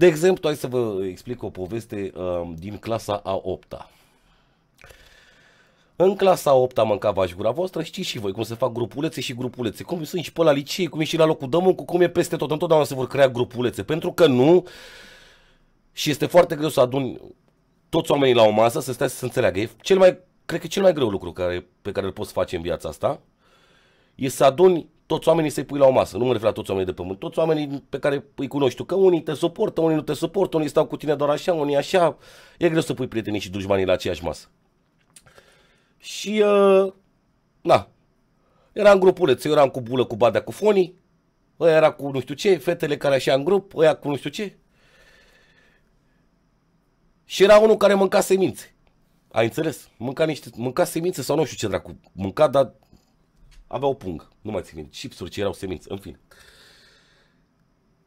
De exemplu, hai să vă explic o poveste uh, din clasa a 8-a. În clasa 8 am mâncat vași gura voastră, știți și voi cum se fac grupulețe și grupulețe, cum sunt și pe la licee, cum e și la locul de muncă, cum e peste tot, întotdeauna se vor crea grupulețe, pentru că nu și este foarte greu să adun toți oamenii la o masă, să stea să se înțeleagă. E cel mai, cred că cel mai greu lucru care, pe care îl poți face în viața asta e să aduni toți oamenii să-i pui la o masă. Nu mă refer la toți oamenii de pământ, toți oamenii pe care îi cunoști tu, că unii te suportă, unii nu te suportă, unii stau cu tine doar așa, unii așa. E greu să pui prietenii și dușmanii la aceeași masă. Și, uh, na, era în grupuleț, eu eram cu bulă, cu badea, cu fonii, ăia era cu nu știu ce, fetele care așa în grup, ăia cu nu știu ce. Și era unul care mânca semințe. Ai înțeles? Mânca, niște, mânca semințe sau nu știu ce dracu. Mânca, dar aveau pung, nu mai țin minte, chipsuri ce erau semințe, în fine.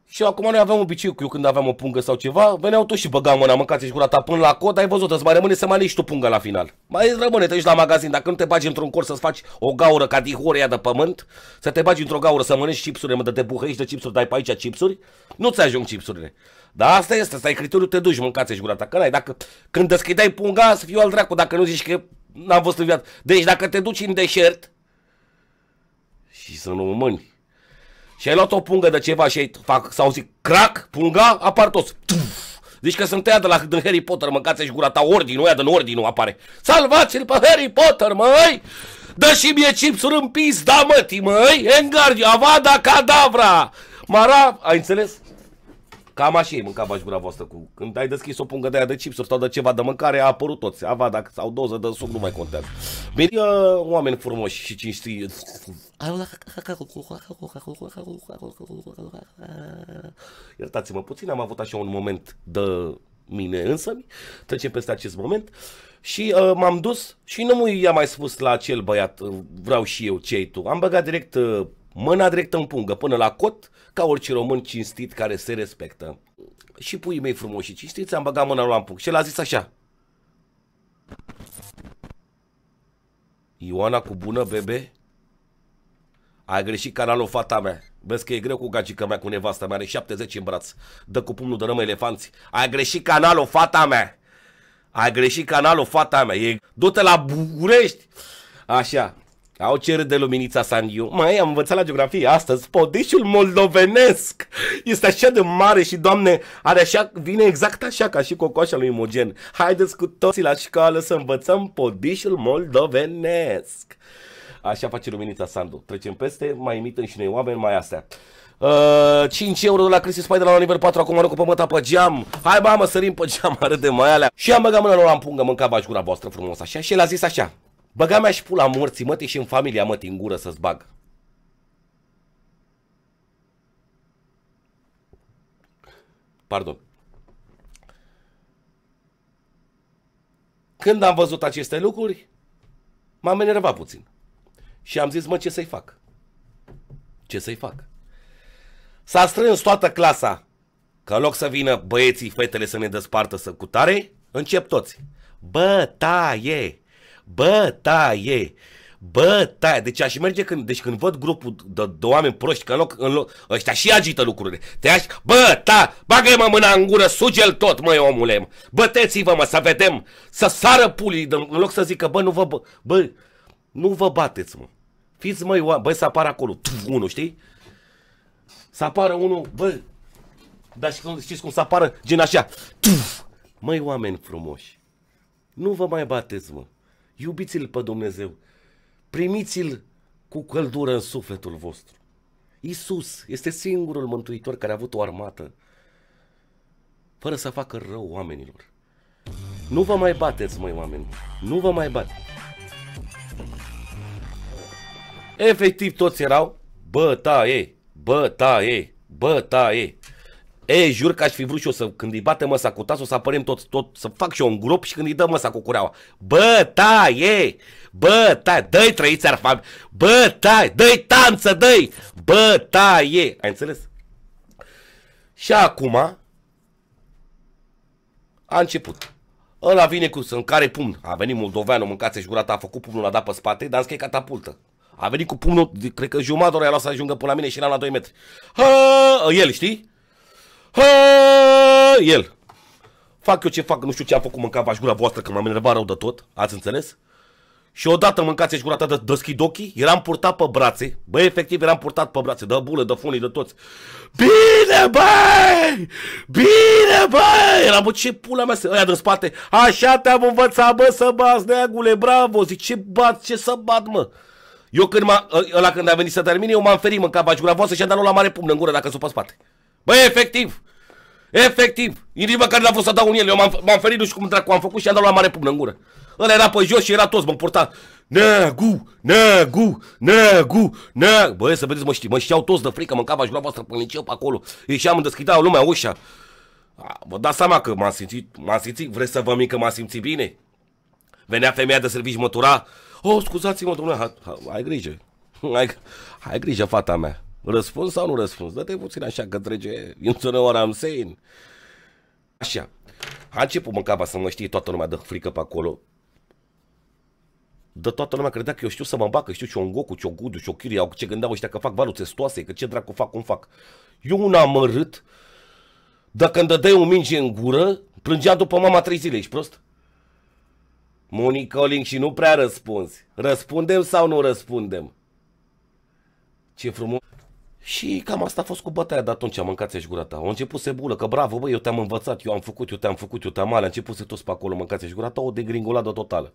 Și acum noi aveam obiceiul, eu când aveam o pungă sau ceva, veneau toți și băgam mâna, mâncați și curata până la cod, ai văzut, îți mai rămâne să mai alegi tu pungă la final. Mai rămâne, te la magazin, dacă nu te bagi într-un cor să-ți faci o gaură ca dihoria de pământ, să te bagi într-o gaură să mănânci chipsuri, mă, de te buhăiești de chipsuri, dai pe aici chipsuri, nu-ți ajung chipsurile. Dar asta este, asta e criteriul, te duci, mâncați și curata. Că n-ai, dacă, când deschideai punga, să fiu al dracu, dacă nu zici că n-am văzut în viață. Deci dacă te duci în deșert, și sunt români. Și ai luat o pungă de ceva și ai fac, sau zic, crac, punga, apar toți. Tuf! Zici că sunt tăiat de la din Harry Potter, mâncați-și gura ta ordinul, ăia din ordinul apare. Salvați-l pe Harry Potter, măi! Dă și mie cipsuri în pis, da mătii, măi! Engardiu, avada cadavra! Mara, ai înțeles? Cam așa e mâncat bași gura voastră cu... Când ai deschis o pungă de aia de chipsuri sau de ceva de mâncare, a apărut toți. Ava, dacă sau doză de suc, nu mai contează. Veni uh, oameni frumoși și cinstiți. Iertați-mă puțin, am avut așa un moment de mine însă, trecem peste acest moment și uh, m-am dus și nu i-a mai spus la acel băiat, uh, vreau și eu ce tu. Am băgat direct uh, mâna direct în pungă până la cot ca orice român cinstit care se respectă. Și puii mei frumoși și cinstiți, am băgat mâna lui Ampuc și l-a zis așa. Ioana cu bună, bebe? Ai greșit canalul fata mea. Vezi că e greu cu gagica mea, cu nevasta mea, are 70 în braț. Dă cu pumnul dărăm elefanți. Ai greșit canalul fata mea. Ai greșit canalul fata mea. E... Du-te la București. Așa. Au cerut de luminița Sandiu. Mai am învățat la geografie astăzi. Podișul moldovenesc este așa de mare și, doamne, are așa, vine exact așa ca și cocoașa lui Imogen. Haideți cu toții la școală să învățăm podișul moldovenesc. Așa face luminița Sandu. Trecem peste, mai emitem și noi oameni, mai astea. Uh, 5 euro la Cristi Spider la nivel 4 Acum cu pământa pe geam Hai mamă sărim pe geam, arăt de mai alea Și am băgat mâna lor la mânca mâncava gura voastră frumos așa Și el a zis așa Băga mea și pula morții, mă, și în familia, mă, în gură să-ți bag. Pardon. Când am văzut aceste lucruri, m-am enervat puțin. Și am zis, mă, ce să-i fac? Ce să-i fac? S-a strâns toată clasa că în loc să vină băieții, fetele să ne despartă să cutare, încep toți. Bă, taie! Bătaie! Bătaie! Deci aș merge când, deci când văd grupul de, de oameni proști, că în loc, în loc, ăștia și agită lucrurile. Te aș, bă, ta, bagă-mă mâna în gură, suge tot, măi, omule. Băteți-vă, mă, să vedem, să sară pulii, în loc să zică, bă, nu vă, bă, bă nu vă bateți, mă. Fiți, măi, oameni, bă, să apară acolo, tf, unul, știi? Să apară unul, bă, dar știți cum să apară, gen așa, tf, măi, oameni frumoși, nu vă mai bateți, mă. Iubiți-L pe Dumnezeu. Primiți-L cu căldură în sufletul vostru. Isus este singurul mântuitor care a avut o armată fără să facă rău oamenilor. Nu vă mai bateți, măi oameni. Nu vă mai bate. Efectiv toți erau bătaie, bătaie, bătaie. E, jur că aș fi vrut și eu să, când îi bate măsa cu tasul, să apărem tot, tot, să fac și eu un grup și când îi dă măsa cu cureaua. Bă, taie! Bă, tai, Dă-i trăiți ar fam! Bă, tai, Dă-i tanță, dă-i! Bă, taie! Ai înțeles? Și acum a început. Ăla vine cu să care pumn. A venit moldoveanul, mâncați și gurata, a făcut pumnul, a dat pe spate, dar în catapultă. A venit cu pumnul, cred că jumătate ori a luat să ajungă până la mine și era la 2 metri. Ha, el, știi? Ha, El. Fac eu ce fac, nu știu ce am făcut, mâncava și gura voastră, că m-am enervat rău de tot, ați înțeles? Și odată mâncați și gura ta de, de schidochii, eram purtat pe brațe, bă, efectiv eram purtat pe brațe, de bule, de funii, de toți. Bine, băi! Bine, băi! Era, bă, ce pula mea, ăia din spate, așa te-am învățat, bă, să bați, neagule, bravo, zic, ce bat, ce să bat, mă? Eu când m-a, ă, ăla când a venit să termine, eu m-am ferit, mâncava gura voastră și am dat la mare pumn în gură dacă s-o pe spate. Băi, efectiv! Efectiv! Inima care n-a fost să dau în el. Eu m-am ferit, nu știu cum dracu am făcut și am dat la mare pumnă în gură. Ăla era pe jos și era toți, mă purta. Negu, negu, negu, negu. Băi, să vedeți, mă știu, mă știau toți de frică, mâncava aș voastră până liceu pe acolo. Ieșeam, îmi deschidea lumea ușa. A, vă dați seama că m-am simțit, m-am simțit, vreți să vă mică, că m-am simțit bine? Venea femeia de servici, mătura. Oh, scuzați-mă, domnule, ai grijă. Ai, ai grijă, fata mea. Răspuns sau nu răspuns? Dă-te puțin așa că trece, you know what I'm saying? Așa, a început mâncava să mă știe toată lumea de frică pe acolo. De toată lumea credea că eu știu să mă bacă, știu ce Ciogudu, Ciociri, au ce gândeau ăștia că fac valul testoase, că ce dracu fac, cum fac. Eu un amărât, dacă îmi dădeai un minge în gură, plângea după mama trei zile, ești prost? Monicoling și nu prea răspunzi. Răspundem sau nu răspundem? Ce frumos. Și cam asta a fost cu bătaia de atunci, am mâncat și gura ta. Au început să bulă, că bravo, băi, eu te-am învățat, eu am făcut, eu te-am făcut, eu te-am mare, a început să toți pe acolo, mâncat și gura ta, o degringoladă totală.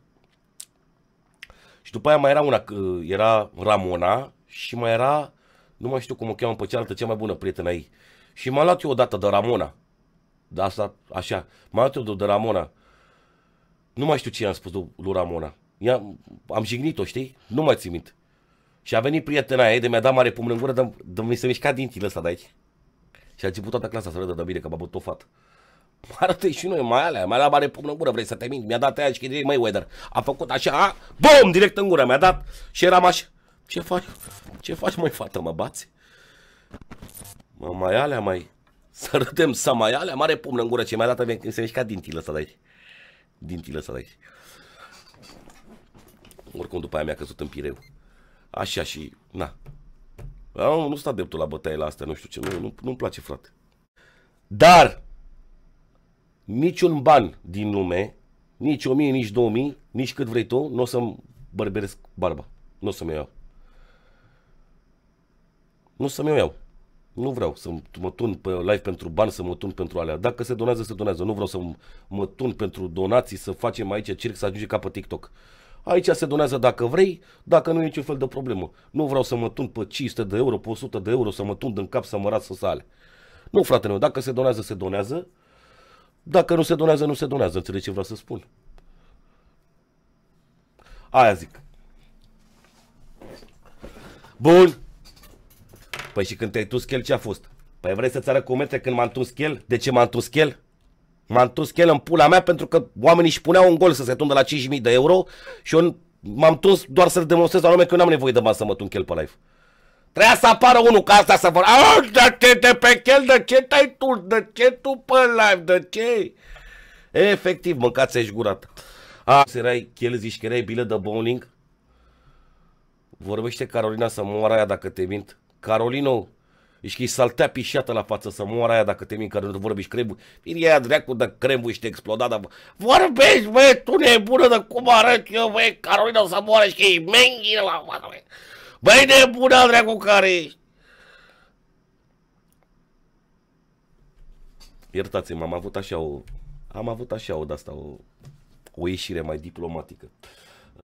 Și după aia mai era una, era Ramona și mai era, nu mai știu cum o cheamă pe cealaltă, cea mai bună prietenă ei. Și m-am luat eu odată de Ramona. De asta, așa, m-am luat eu de Ramona. Nu mai știu ce i-am spus lui Ramona. I-am, am jignit-o, știi? Nu mai țin minte. Și a venit prietena ei de mi-a dat mare pumn în gură, dar mi se mișca dinții ăsta de aici. Și a început toată clasa să râdă de bine că m-a tofat. Mă Arată și noi mai alea, mai la mare pumn în gură, vrei să te mint, mi-a dat aia și direct, mai weather. A făcut așa, a, bum, direct în gură, mi-a dat și eram așa. Ce faci? Ce faci, mai fată, mă bați? Mă, mai alea, mai... Să râdem, să mai alea, mare pumn în gură, ce mi-a dat, mi se mișca dinții ăsta de aici. Dintii ăsta de aici. Oricum, după aia mi-a căzut în pireu. Așa și, na. Eu nu sta dreptul la bătaie la astea, nu știu ce, nu, nu, nu-mi place, frate. Dar, niciun ban din lume, nici 1000, nici 2000, nici cât vrei tu, nu o să-mi bărberesc barba. Nu o să-mi iau. Nu o să-mi iau. Nu vreau să mă tun pe live pentru bani, să mă tun pentru alea. Dacă se donează, se donează. Nu vreau să mă tun pentru donații, să facem aici circ, să ajunge ca pe TikTok. Aici se donează dacă vrei, dacă nu e niciun fel de problemă. Nu vreau să mă tund pe 500 de euro, pe 100 de euro, să mă tund în cap, să mă ras să sale. Nu, fratele meu, dacă se donează, se donează. Dacă nu se donează, nu se donează. Înțelegi ce vreau să spun? Aia zic. Bun. Păi și când te-ai tuns el, ce a fost? Păi vrei să-ți arăt cum când m-am tuns el? De ce m-am tuns el? m am tuns el în pula mea pentru că oamenii își puneau un gol să se tundă la 5.000 de euro și eu m-am tuns doar să-l demonstrez la lume că eu n-am nevoie de bani să mă tun el pe live. Trebuia să apară unul ca asta să vorba. de ce te pe chel, de ce te-ai tu, de ce tu pe live, de ce? Efectiv, mâncați ești gurat. A, erai chel, zici că erai bile de bowling? Vorbește Carolina să moară aia dacă te mint. Carolino, deci că îi saltea pișată la față să moară aia dacă te mi care nu vorbești crembu. Vine aia dreacu de crembu și te exploda, dar vorbești, băi, tu nebună de cum arăt eu, băi, Carolina să moară și că e menghină la față, băi. Băi, nebună dreacu care ești. Iertați-mă, am avut așa o... Am avut așa o de asta, o, o ieșire mai diplomatică.